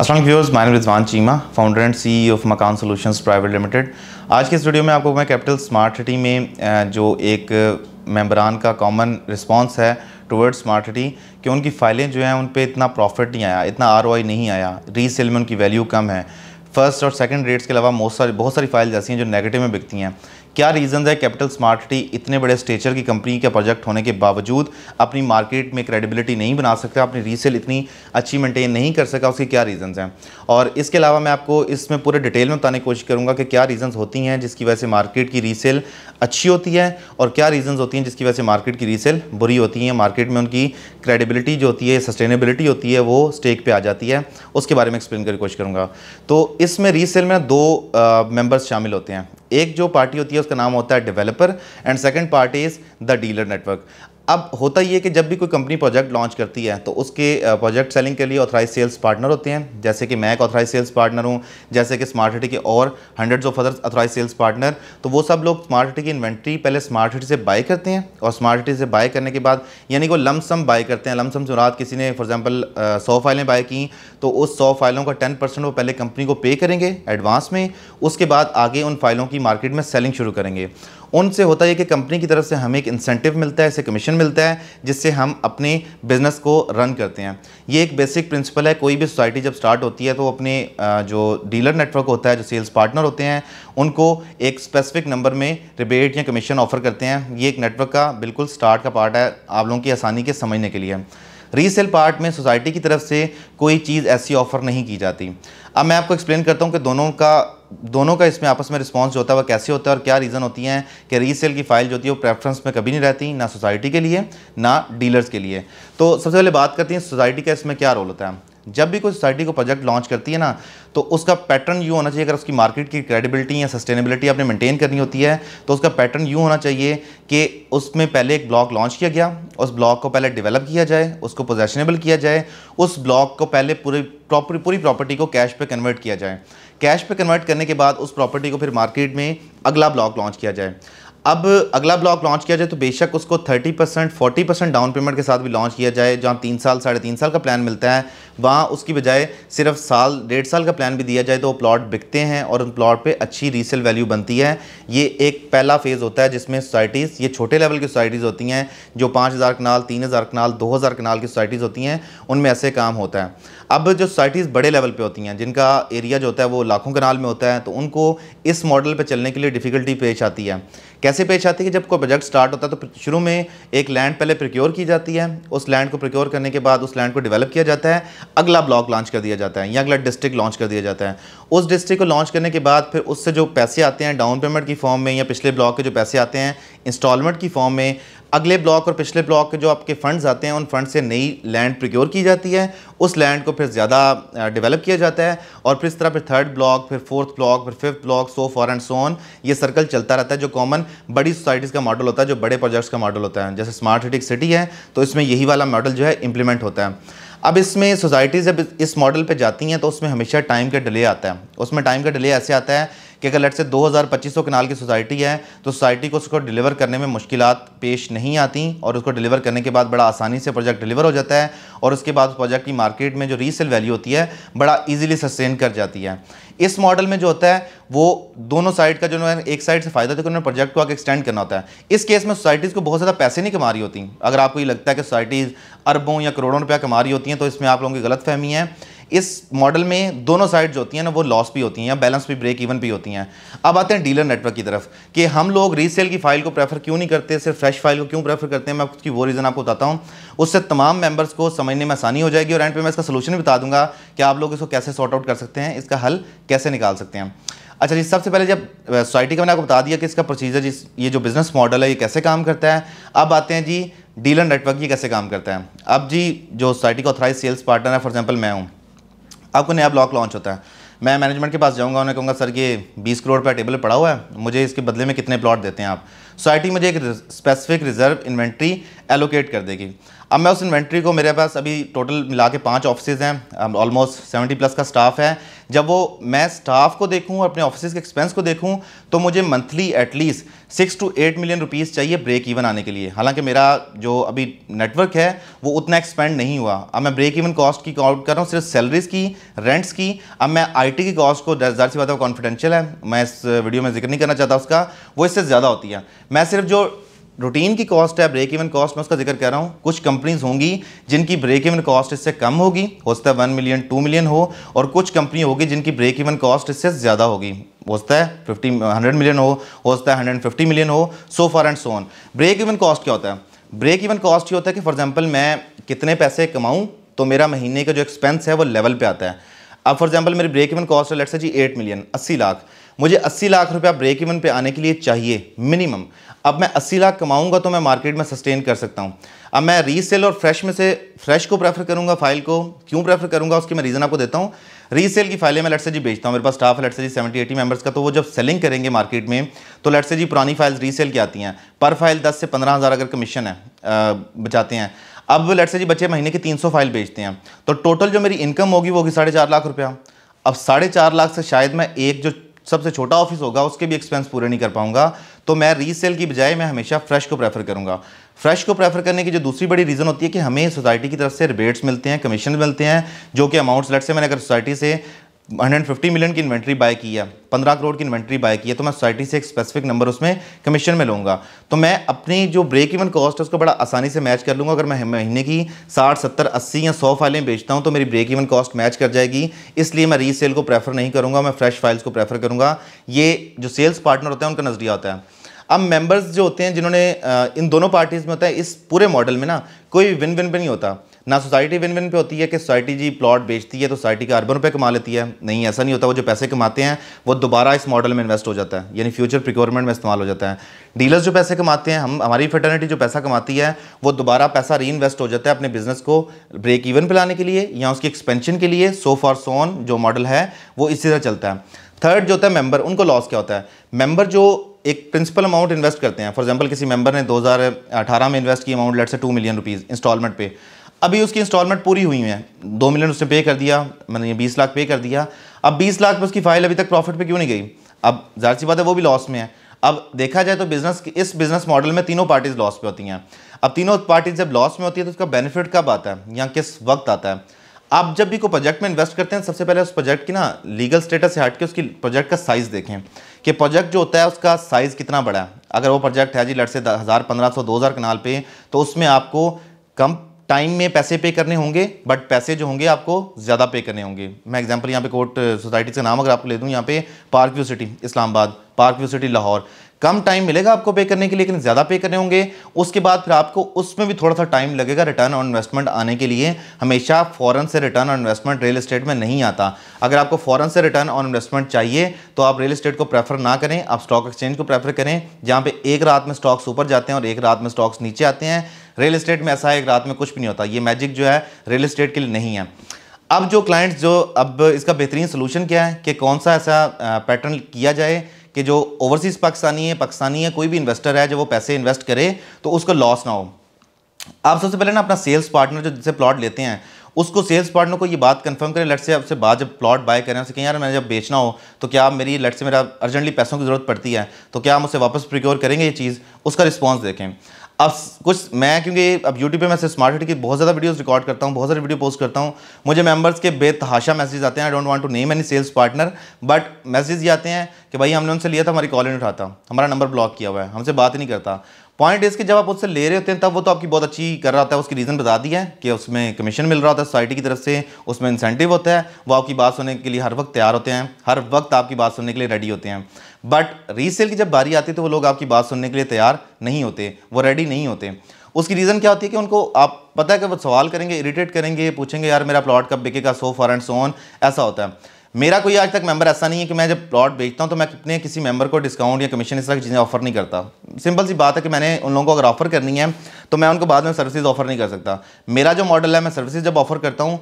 Aslam viewers मैन Rizwan Cheema founder and CEO of Makaan solutions private limited आज के इस वीडियो में आपको मैं कैपिटल स्मार्ट सिटी में जो एक मेम्बरान का कॉमन रिस्पांस है टुवर्ड्स स्मार्ट सिटी कि उनकी फाइलें जो हैं उन पर इतना प्रॉफिट नहीं आया इतना आर नहीं आया रीसेल में उनकी वैल्यू कम है फर्स्ट और सेकेंड रेट्स के अलावा बहुत सारी बहुत सारी फाइल्स ऐसी हैं जो नेगेटिव में बिकती हैं क्या रीज़न है कैपिटल स्मार्ट सिटी इतने बड़े स्टेचर की कंपनी के प्रोजेक्ट होने के बावजूद अपनी मार्केट में क्रेडिबिलिटी नहीं बना सकता अपनी रीसेल इतनी अच्छी मेंटेन नहीं कर सका उसके क्या रीज़न्स हैं और इसके अलावा मैं आपको इसमें पूरे डिटेल में बताने की कोशिश करूँगा कि क्या रीज़न्स होती हैं जिसकी वजह से मार्केट की रीसेल अच्छी होती है और क्या रीज़न्स होती हैं जिसकी वजह से मार्केट की रीसेल बुरी होती है मार्केट में उनकी क्रेडिबिलिटी जो होती है सस्टेनेबिलिटी होती है वो स्टेक पर आ जाती है उसके बारे में एक्सप्लेन करने की कोशिश करूँगा तो इसमें रीसेल में दो मेम्बर्स शामिल होते हैं एक जो पार्टी होती है उसका नाम होता है developer and second party is the dealer network अब होता ही है कि जब भी कोई कंपनी प्रोजेक्ट लॉन्च करती है तो उसके प्रोजेक्ट सेलिंग के लिए ऑथराइज सेल्स पार्टनर होते हैं जैसे कि मैं एक ऑथराइज सेल्स पार्टनर हूँ जैसे कि स्मार्ट सिटी के और hundreds of other authorize sales partner तो वो सब लोग स्मार्ट सिटी की इन्वेंट्री पहले स्मार्ट सिटी से बाई करते हैं और स्मार्ट सिटी से बाय करने के बाद यानी कि वो लमसम बाय करते हैं लमसम रात किसी ने फॉर एग्जाम्पल सौ फाइलें बाई की तो उस सौ फाइलों का टेन परसेंट वो पहले कंपनी को पे करेंगे एडवांस में उसके बाद आगे उन फाइलों की मार्केट में सेलिंग शुरू करेंगे उनसे होता है कि कंपनी की तरफ से हमें एक इंसेंटिव मिलता है इसे कमीशन ट्रैक्शन मिलता है जिससे हम अपने बिजनेस को रन करते हैं ये एक बेसिक प्रिंसिपल है कोई भी सोसाइटी जब स्टार्ट होती है तो अपने जो डीलर नेटवर्क होता है जो सेल्स पार्टनर होते हैं उनको एक स्पेसिफिक नंबर में रिबेट या कमीशन ऑफर करते हैं ये एक नेटवर्क का बिल्कुल स्टार्ट का पार्ट है आप लोगों की आसानी के समझने के लिए रीसेल पार्ट में सोसाइटी की तरफ से कोई चीज़ ऐसी ऑफ़र नहीं की जाती अब मैं आपको एक्सप्लेन करता हूँ कि दोनों का दोनों का इसमें आपस में रिस्पांस जो होता है वह कैसे होता है और क्या रीज़न होती हैं कि रीसेल की फ़ाइल जो होती है वो प्रेफरेंस में कभी नहीं रहती ना सोसाइटी के लिए ना डीलर्स के लिए तो सबसे पहले बात करती हैं सोसाइटी का इसमें क्या रोल होता है जब भी कोई सोसाइटी को प्रोजेक्ट लॉन्च करती है ना तो उसका पैटर्न यूँ होना चाहिए अगर उसकी मार्केट की क्रेडिबिलिटी या सस्टेनेबिलिटी आपने मेंटेन करनी होती है तो उसका पैटर्न यूँ होना चाहिए कि उसमें पहले एक ब्लॉक लॉन्च किया गया उस ब्लॉक को पहले डेवलप किया जाए उसको पोजेशनेबल किया जाए उस ब्लॉक को पहले पूरे प्रॉपर पूरी प्रॉपर्टी को कैश पे कन्वर्ट किया जाए कैश पे कन्वर्ट करने के बाद उस प्रॉपर्टी को फिर मार्केट में अगला ब्लॉक लॉन्च किया जाए अब अगला ब्लॉक लॉन्च किया जाए तो बेशक उसको 30 percent forty percent down payment के साथ भी लॉन्च किया जाए जहाँ तीन साल साढ़े तीन साल का प्लान मिलता है वहाँ उसकी बजाय सिर्फ साल डेढ़ साल का प्लान भी दिया जाए तो वो प्लॉट बिकते हैं और उन प्लॉट पे अच्छी रीसेल वैल्यू बनती है ये एक पहला फेज़ होता है जिसमें सोसाइटीज़ ये छोटे लेवल की सोसाइटीज़ होती हैं जो पाँच हज़ार कनाल तीन हज़ार कनाल दो हज़ार कनाल की सोसाइटीज़ होती हैं उनमें ऐसे काम होता है अब जो सोसाइटीज़ बड़े लेवल पे होती हैं जिनका एरिया जो होता है वो लाखों कनाल में होता है तो उनको इस मॉडल पे चलने के लिए डिफ़िकल्टी पेश आती है कैसे पेश आती है कि जब कोई प्रोजेक्ट स्टार्ट होता है तो शुरू में एक लैंड पहले प्रिक्योर की जाती है उस लैंड को प्रिक्योर करने के बाद उस लैंड को डिवेलप किया जाता है अगला ब्लॉक लॉन्च कर दिया जाता है या अगला डिस्ट्रिक्ट लॉन्च कर दिया जाता है उस डिस्ट्रिक्ट को लॉन्च करने के बाद फिर उससे जो पैसे आते हैं डाउन पेमेंट की फॉर्म में या पिछले ब्लॉक के जो पैसे आते हैं इंस्टॉलमेंट की फॉर्म में अगले ब्लॉक और पिछले ब्लॉक के जो आपके फंड्स आते हैं उन फंड से नई लैंड प्रिक्योर की जाती है उस लैंड को फिर ज़्यादा डेवलप किया जाता है और फिर इस तरह फिर थर्ड ब्लॉक फिर फोर्थ ब्लॉक फिर fifth block so forth and so on ये सर्कल चलता रहता है जो कॉमन बड़ी सोसाइटीज़ का मॉडल होता है जो बड़े प्रोजेक्ट्स का मॉडल होता है जैसे स्मार्ट सिटी सिटी है तो इसमें यही वाला मॉडल जो है इम्प्लीमेंट होता है अब इसमें सोसाइटीज़ जब इस मॉडल पे जाती हैं तो उसमें हमेशा टाइम का डिले आता है उसमें टाइम का डिले ऐसे आता है कि अगर लेट से दो हज़ार पच्चीस सौ कनाल की सोसाइटी है तो सोसाइटी को उसको डिलीवर करने में मुश्किल पेश नहीं आती और उसको डिलीवर करने के बाद बड़ा आसानी से प्रोजेक्ट डिलीवर हो जाता है और उसके बाद उस प्रोजेक्ट की मार्केट में जो रीसेल वैल्यू होती है बड़ा ईजिली सस्टेन कर जाती है इस मॉडल में जो होता है वो दोनों साइड का जो है एक साइड से फ़ायदा तो उन्होंने प्रोजेक्ट को आगे एक्सटेंड करना होता है इस केस में सोसाइटीज़ को बहुत ज़्यादा पैसे नहीं कमा रही होती अगर आपको ये लगता है कि सोसाइटीज़ अरबों या करोड़ों रुपया कमा रही होती हैं तो इसमें आप लोगों की गलत फहमी है इस मॉडल में दोनों साइड जो होती हैं ना वो लॉस भी होती हैं या बैलेंस भी ब्रेक इवन भी होती हैं अब आते हैं डीलर नेटवर्क की तरफ कि हम लोग रीसेल की फाइल को प्रेफर क्यों नहीं करते सिर्फ फ्रेश फाइल को क्यों प्रेफर करते हैं मैं उसकी वो रीज़न आपको बताता हूँ उससे तमाम मेम्बर्स को समझने में आसानी हो जाएगी और एंड पर मैं इसका सोल्यूशन बता दूंगा कि आप लोग इसको कैसे सॉर्ट आउट कर सकते हैं इसका हल कैसे निकाल सकते हैं अच्छा जी सबसे पहले जब सोसाइटी का मैंने आपको बता दिया कि इसका प्रोसीजर जिस ये जो बिज़नेस मॉडल है ये कैसे काम करता है अब आते हैं जी डीलर नेटवर्क ये कैसे काम करता है अब जी जो सोसाइटी का ऑथराइज सेल्स पार्टनर है फॉर एग्जांपल मैं हूँ आपको नया ब्लॉक लॉन्च होता है मैं मैनेजमेंट के पास जाऊँगा उन्हें कहूँगा सर ये बीस करोड़ रुपया टेबल पड़ा हुआ है मुझे इसके बदले में कितने प्लॉट देते हैं आप सोसाइटी मुझे एक स्पेसिफिक रिजर्व इन्वेंट्री एलोकेट कर देगी अब मैं उस इन्वेंट्री को मेरे पास अभी टोटल मिला के पाँच ऑफिस हैं ऑलमोस्ट सेवेंटी प्लस का स्टाफ है जब वो मैं स्टाफ को देखूँ अपने ऑफिस के एक्सपेंस को देखूँ तो मुझे monthly at least six to eight million rupees चाहिए ब्रेक इवन आने के लिए हालांकि मेरा जो अभी नेटवर्क है वो उतना एक्सपेंड नहीं हुआ अब मैं ब्रेक इवन कॉस्ट की कॉल कर रहा हूँ सिर्फ सैलरीज की रेंट्स की अब मैं आई की कॉस्ट को ज़्यादा से ज़्यादा कॉन्फिडेंशियल है मैं इस वीडियो में जिक्र नहीं करना चाहता उसका वो इससे ज़्यादा होती है मैं सिर्फ जो रूटीन की कॉस्ट है ब्रेक इवन कॉस्ट में उसका जिक्र कर रहा हूँ कुछ कंपनीज होंगी जिनकी ब्रेक इवन कॉस्ट इससे कम होगी हो सकता है वन मिलियन टू मिलियन हो और कुछ कंपनी होगी जिनकी ब्रेक इवन कॉस्ट इससे ज़्यादा होगी हो सकता है फिफ्टी हंड्रेड मिलियन हो हो सकता है हंड्रेड फिफ्टी मिलियन हो so forth and so on break even cost क्या होता है ब्रेक इवन कॉस्ट ये होता है कि फॉर एग्जाम्पल मैं कितने पैसे कमाऊँ तो मेरा महीने का जो एक्सपेंस है वो लेवल पर आता है अब फॉर एग्जाम्पल मेरी ब्रेक इवन कॉस्ट है लेट्स जी एट मिलियन अस्सी लाख मुझे 80 लाख रुपया ब्रेक इवन पे आने के लिए चाहिए मिनिमम अब मैं 80 लाख कमाऊंगा तो मैं मार्केट में सस्टेन कर सकता हूं अब मैं रीसेल और फ्रेश में से फ्रेश को प्रेफर करूंगा फाइल को क्यों प्रेफर करूंगा उसकी मैं रीज़न आपको देता हूँ रीसेल की फाइलें मैं लट्सा से जी बेचता हूँ मेरे पास स्टाफ है से जी सेवेंटी एटी मेम्बर्स का तो वो जब सेलिंग करेंगे मार्केट में तो लेट से जी पुरानी फाइल्स रीसेल की आती हैं पर फाइल दस से पंद्रह हज़ार अगर कमीशन है बचाते हैं अब वो से जी बच्चे महीने की तीन सौ फाइल बेचते हैं तो टोटल जो मेरी इनकम होगी वो होगी साढ़े चार लाख रुपया अब साढ़े चार लाख से शायद मैं एक जो सबसे छोटा ऑफिस होगा उसके भी एक्सपेंस पूरे नहीं कर पाऊंगा तो मैं रीसेल की बजाय मैं हमेशा फ्रेश को प्रेफर करूंगा फ्रेश को प्रेफर करने की जो दूसरी बड़ी रीज़न होती है कि हमें सोसाइटी की तरफ से रिबेट्स मिलते हैं कमीशन मिलते हैं जो कि अमाउंट्स लेट से मैंने अगर सोसाइटी से 150 मिलियन की इन्वेंट्री बाय की है 15 करोड़ की इन्वेंट्री बाय की है तो मैं सोसाइटी से एक स्पेसिफिक नंबर उसमें कमीशन में लूँगा तो मैं अपनी जो ब्रेक इवन कॉस्ट है उसको बड़ा आसानी से मैच कर लूँगा अगर मैं महीने की साठ सत्तर अस्सी या सौ फाइलें बेचता हूँ तो मेरी ब्रेक इवन कॉस्ट मैच कर जाएगी इसलिए मैं रीसेल को प्रेफर नहीं करूँगा मैं फ्रेश फाइल्स को प्रेफर करूँगा ये जो सेल्स पार्टनर होता है उनका नज़रिया होता है अब मेम्बर्स जो होते हैं जिन्होंने इन दोनों पार्टीज़ में होता है इस पूरे मॉडल में ना कोई विन विन भी नहीं होता ना सोसाइटी विन विन पे होती है कि सोसाइटी जी प्लॉट बेचती है तो सोसाइटी के अरबन रुपये कमा लेती है नहीं ऐसा नहीं होता वो जो पैसे कमाते हैं वो दोबारा इस मॉडल में इन्वेस्ट हो जाता है यानी फ्यूचर प्रिक्योरमेंट में इस्तेमाल हो जाता है डीलर्स जो पैसे कमाते हैं हम हमारी फर्टर्निटी जो पैसा कमाती है वो दोबारा पैसा री हो जाता है अपने बिजनेस को ब्रेक इवन पर लाने के लिए या उसकी एक्सपेंशन के लिए सो फॉर सोन जो मॉडल है वो इसी तरह चलता है थर्ड जो होता है मेम्बर उनको लॉस क्या होता है मेम्बर जो एक प्रिंसिपल अमाउंट इन्वेस्ट करते हैं फॉर एग्जांपल किसी मेंबर ने 2018 में इन्वेस्ट की amount let say two million rupees installment पे अभी उसकी इंस्टॉलमेंट पूरी हुई है दो मिलियन उसने पे कर दिया मैंने ये बीस लाख पे कर दिया अब बीस लाख में उसकी फाइल अभी तक प्रॉफिट पे क्यों नहीं गई अब जाहिर सी बात है वो भी लॉस में है अब देखा जाए तो बिजनेस इस बिजनेस मॉडल में तीनों पार्टीज लॉस पे होती हैं अब तीनों पार्टीज जब लॉस में होती है तो उसका बेनिफिट कब आता है या किस वक्त आता है आप जब भी कोई प्रोजेक्ट में इन्वेस्ट करते हैं सबसे पहले उस प्रोजेक्ट की ना लीगल स्टेटस से हट के उसकी प्रोजेक्ट का साइज़ देखें कि प्रोजेक्ट जो होता है उसका साइज़ कितना बड़ा है अगर वो प्रोजेक्ट है जी लड़ से हज़ार पंद्रह सौ दो हज़ार कनाल पे तो उसमें आपको कम टाइम में पैसे पे करने होंगे बट पैसे जो होंगे आपको ज़्यादा पे करने होंगे मैं एग्जांपल यहाँ पे कोर्ट uh, सोसाइटी का नाम अगर आपको ले दूँ यहाँ पे park view city Islamabad park view city Lahore कम टाइम मिलेगा आपको पे करने के लिए लेकिन ज़्यादा पे करने होंगे उसके बाद फिर आपको उसमें भी थोड़ा सा टाइम लगेगा रिटर्न ऑन इन्वेस्टमेंट आने के लिए हमेशा फ़ौरन से return on investment real estate में नहीं आता अगर आपको फ़ौरन से रिटर्न ऑन इन्वेस्टमेंट चाहिए तो आप रियल इस्टेट को प्रेफर ना करें आप स्टॉक एक्सचेंज को प्रेफर करें जहाँ पर एक रात में स्टॉक्स ऊपर जाते हैं और एक रात में स्टॉक्स नीचे आते हैं रियल इस्टेट में ऐसा है एक रात में कुछ भी नहीं होता ये मैजिक जो है रियल इस्टेट के लिए नहीं है अब जो क्लाइंट्स जो अब इसका बेहतरीन सोलूशन क्या है कि कौन सा ऐसा पैटर्न किया जाए कि जो ओवरसीज़ पाकिस्तानी है पाकिस्तानी है कोई भी इन्वेस्टर है जो वो पैसे इन्वेस्ट करे तो उसको लॉस ना हो आप सबसे पहले ना अपना सेल्स पार्टनर जो जिससे प्लॉट लेते हैं उसको सेल्स पार्टनर को ये बात कंफर्म करें लट से आपसे बाद जब प्लॉट बाय करें उससे कहें यार मैंने जब बेचना हो तो क्या आप मेरी लट से मेरा अर्जेंटली पैसों की ज़रूरत पड़ती है तो क्या हम उसे वापस प्रिक्योर करेंगे ये चीज़ उसका रिस्पॉन्स देखें अब कुछ मैं क्योंकि अब यूट्यूब पे मैं सिर्फ स्मार्ट सिटी की बहुत ज़्यादा वीडियोस रिकॉर्ड करता हूँ बहुत सारी वीडियो पोस्ट करता हूँ मुझे मेंबर्स के बेतहाशा मैसेज आते हैं I don't want to name any sales partner but message ये आते हैं कि भाई हमने उनसे लिया था हमारी कॉल नहीं उठाता हमारा नंबर ब्लॉक किया हुआ है हमसे बात ही नहीं करता पॉइंट इसके जब आप उससे ले रहे होते हैं तब वो तो आपकी बहुत अच्छी कर रहा होता है उसकी रीज़न बता दी है कि उसमें कमीशन मिल रहा होता है सोसाइटी की तरफ से उसमें इंसेंटिव होता है वो आपकी बात सुनने के लिए हर वक्त तैयार होते हैं हर वक्त आपकी बात सुनने के लिए रेडी होते हैं बट रीसेल की जब बारी आती है तो वो लोग आपकी बात सुनने के लिए तैयार नहीं होते वो रेडी नहीं होते उसकी रीज़न क्या होती है कि उनको आप पता है कि वो सवाल करेंगे इरीटेट करेंगे पूछेंगे यार मेरा प्लॉट कब बिकेगा so forth and so on ऐसा होता है मेरा कोई आज तक मेंबर ऐसा नहीं है कि मैं जब प्लॉट बेचता हूँ तो मैं अपने किसी मेंबर को डिस्काउंट या कमीशन इस तरह की चीज़ें ऑफर नहीं करता सिंपल सी बात है कि मैंने उन लोगों को अगर ऑफर करनी है तो मैं उनको बाद में सर्विसेज ऑफर नहीं कर सकता मेरा जो मॉडल है मैं सर्विसेज जब ऑफर करता हूँ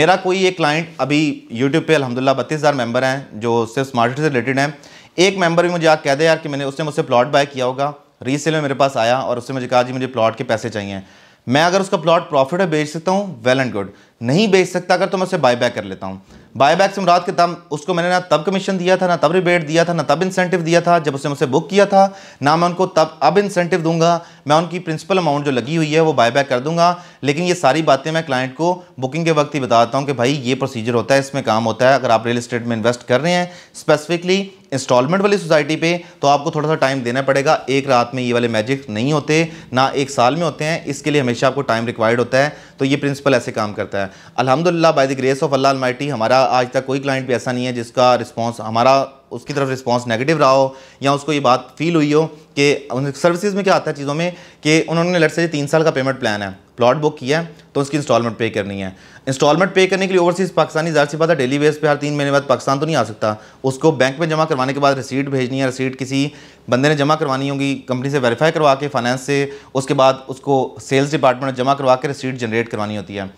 मेरा कोई एक क्लाइंट अभी यूट्यूब पर अलहमदिल्ला बत्तीस हज़ार मेंबर हैं जो सिर्फ स्मार्ट से रिलेटेड हैं एक मेंबर भी मुझे आज कह दे यार कि मैंने उसने मुझसे प्लॉट बाय किया होगा रीसेल में मेरे पास आया और उसने मुझे कहा जी मुझे प्लॉट के पैसे चाहिए मैं अगर उसका प्लॉट प्रॉफिट है बेच सकता हूँ वेल एंड गुड नहीं बेच सकता अगर तो मैं उसे बाय बैक कर लेता हूँ बाय बैक से मुराद के तब उसको मैंने ना तब कमीशन दिया था ना तब रिबेट दिया था ना तब इंसेंटिव दिया था जब उसने मुझसे बुक किया था ना मैं उनको तब अब इंसेंटिव दूंगा मैं उनकी प्रिंसिपल अमाउंट जो लगी हुई है वो बाय बैक कर दूंगा लेकिन ये सारी बातें मैं क्लाइंट को बुकिंग के वक्त ही बताता हूँ कि भाई ये प्रोसीजर होता है इसमें काम होता है अगर आप रियल इस्टेट में इन्वेस्ट कर रहे हैं स्पेसिफिकली इंस्टॉलमेंट वाली सोसाइटी पे तो आपको थोड़ा सा टाइम देना पड़ेगा एक रात में ये वाले मैजिक नहीं होते ना एक साल में होते हैं इसके लिए हमेशा आपको टाइम रिक्वायर्ड होता है तो ये प्रिंसिपल ऐसे काम करता है अलहमदिल्ला by the grace of Allah almighty हमारा आज तक कोई क्लाइंट भी ऐसा नहीं है जिसका रिस्पॉन्स हमारा उसकी तरफ रिस्पॉन्स नेगेटिव रहा हो या उसको ये बात फील हुई हो कि सर्विसेज में क्या आता है चीज़ों में कि उन्होंने लट से तीन साल का पेमेंट प्लान है प्लॉट बुक किया है तो उसकी इंस्टॉलमेंट पे करनी है इंस्टॉलमेंट पे करने के लिए ओवरसीज़ पाकिस्तानी जहर सी बात है डेली बेस पे हर तीन महीने बाद पाकिस्तान तो नहीं आ सकता उसको बैंक में जमा करवाने के बाद रसीट भेजनी है रसीट किसी बंदे ने जमा करवानी होगी कंपनी से वेरीफाई करवा के फाइनेंस से उसके बाद उसको सेल्स डिपार्टमेंट जमा करवा के रसीट जनरेट करवानी होती है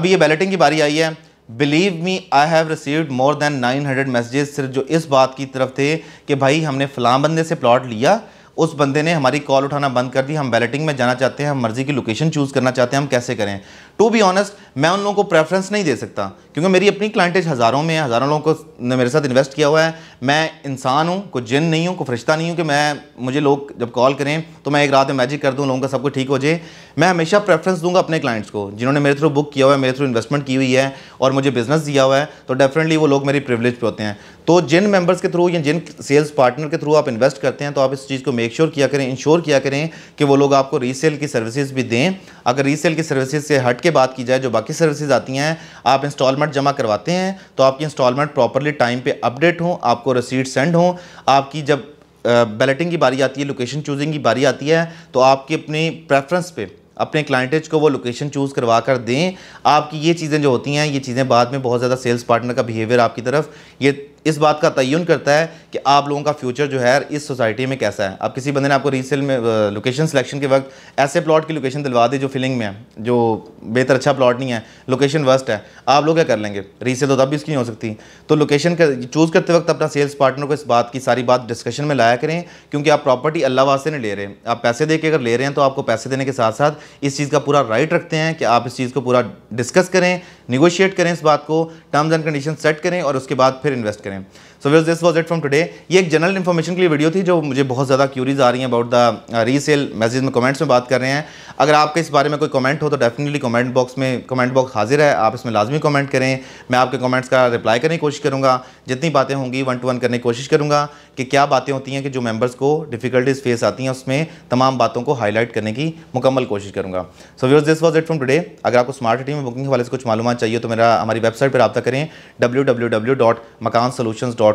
अब ये बैलेटिंग की बारी आई है believe me I have received more than 900 messages सिर्फ जो इस बात की तरफ थे कि भाई हमने फलाम बंदे से प्लॉट लिया उस बंदे ने हमारी कॉल उठाना बंद कर दी हम बैलेटिंग में जाना चाहते हैं हम मर्जी की लोकेशन चूज़ करना चाहते हैं हम कैसे करें टू बी ऑनेस्ट मैं उन लोगों को प्रेफरेंस नहीं दे सकता क्योंकि मेरी अपनी क्लाइंटेज हज़ारों में है हज़ारों लोगों को ने मेरे साथ इन्वेस्ट किया हुआ है मैं इंसान हूँ कोई जिन नहीं हूँ कोई फरिश्ता नहीं हूँ कि मैं मुझे लोग जब कॉल करें तो मैं एक रात में मैजिक कर दूँ लोगों का सब कुछ ठीक हो जाए मैं हमेशा प्रेफरेंस दूंगा अपने क्लाइंट्स को जिन्होंने मेरे थ्रू बुक किया हुआ है मेरे थ्रू इन्वेस्टमेंट की हुई है और मुझे बिज़नेस दिया हुआ है तो डेफिनेटली वो लोग मेरी प्रिवलेज पर होते हैं तो जिन मेंबर्स के थ्रू या जिन सेल्स पार्टनर के थ्रू आप इन्वेस्ट करते हैं तो आप इस चीज़ को मेक श्योर किया करें इंश्योर किया करें कि वो लोग आपको रीसेल की सर्विसेज भी दें अगर रीसेल की सर्विसेज से हट के बात की जाए जो बाकी सर्विसेज आती हैं आप इंस्टॉलमेंट जमा करवाते हैं तो आपकी इंस्टॉलमेंट प्रॉपरली टाइम पर अपडेट हों आपको रसीट सेंड हों आपकी जब बैलेटिंग की बारी आती है लोकेशन चूजिंग की बारी आती है तो आपकी अपनी प्रेफरेंस पर अपने क्लाइंटेज को वो लोकेशन चूज़ करवा कर दें आपकी ये चीज़ें जो होती हैं ये चीज़ें बाद में बहुत ज़्यादा सेल्स पार्टनर का बिहेवियर आपकी तरफ ये इस बात का तयन करता है कि आप लोगों का फ्यूचर जो है इस सोसाइटी में कैसा है अब किसी बंदे ने आपको रीसेल में लोकेशन सिलेक्शन के वक्त ऐसे प्लॉट की लोकेशन दिलवा दी जो फिलिंग में है जो बेहतर अच्छा प्लॉट नहीं है लोकेशन वर्स्ट है आप लोग क्या कर लेंगे रीसेल तो तब भी इसकी नहीं हो सकती तो लोकेशन कर, चूज़ करते वक्त अपना सेल्स पार्टनर को इस बात की सारी बात डिस्कशन में लाया करें क्योंकि आप प्रॉपर्टी अल्लाह वास्ते नहीं ले रहे हैं आप पैसे दे के अगर ले रहे हैं तो आपको पैसे देने के साथ साथ इस चीज़ का पूरा राइट रखते हैं कि आप इस चीज़ को पूरा डिस्कस करें निगोशिएट करें इस बात को टर्म्स एंड कंडीशन सेट करें और उसके बाद फिर इन्वेस्ट करें работаем. So views this was it from today ये एक जनरल इन्फॉर्मेशन के लिए वीडियो थी जो मुझे बहुत ज़्यादा क्यूरीज आ रही है अबाउट द रीसेल मैसेज में कमेंट्स में बात कर रहे हैं अगर आपके इस बारे में कोई कमेंट हो तो डेफिनेटली कमेंट बॉक्स में कमेंट बॉक्स हाजिर है आप इसमें लाजमी कमेंट करें मैं आपके कमेंट्स का रिप्लाई करने की कोशिश करूँगा जितनी बातें होंगी वन टू वन करने की कोशिश करूँगा कि क्या बातें होती हैं कि जो मेम्बर्स को डिफ़िकल्टीज फेस आती हैं उसमें तमाम बातों को हाईलाइट करने की मुकम्मल कोशिश करूँगा so views this was it from today अगर आपको स्मार्ट सिटी में बुकिंग के हवाले से कुछ मालूम चाहिए तो मेरा हमारी वेबसाइट पर रबा करें W W W dot Makaan solution dot